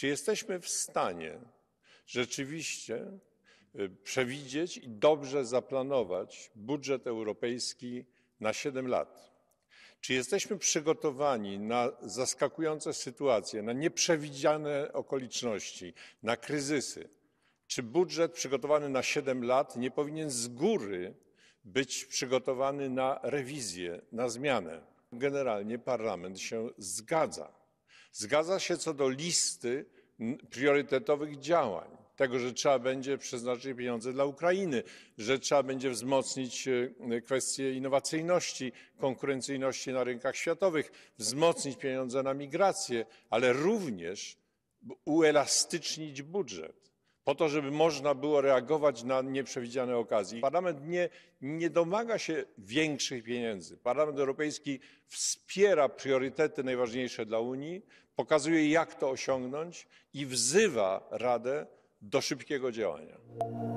Czy jesteśmy w stanie rzeczywiście y, przewidzieć i dobrze zaplanować budżet europejski na 7 lat? Czy jesteśmy przygotowani na zaskakujące sytuacje, na nieprzewidziane okoliczności, na kryzysy? Czy budżet przygotowany na 7 lat nie powinien z góry być przygotowany na rewizję, na zmianę? Generalnie parlament się zgadza Zgadza się co do listy priorytetowych działań. Tego, że trzeba będzie przeznaczyć pieniądze dla Ukrainy, że trzeba będzie wzmocnić e, kwestie innowacyjności, konkurencyjności na rynkach światowych, wzmocnić pieniądze na migrację, ale również uelastycznić budżet po to, żeby można było reagować na nieprzewidziane okazje. Parlament nie, nie domaga się większych pieniędzy. Parlament Europejski wspiera priorytety najważniejsze dla Unii, pokazuje jak to osiągnąć i wzywa Radę do szybkiego działania.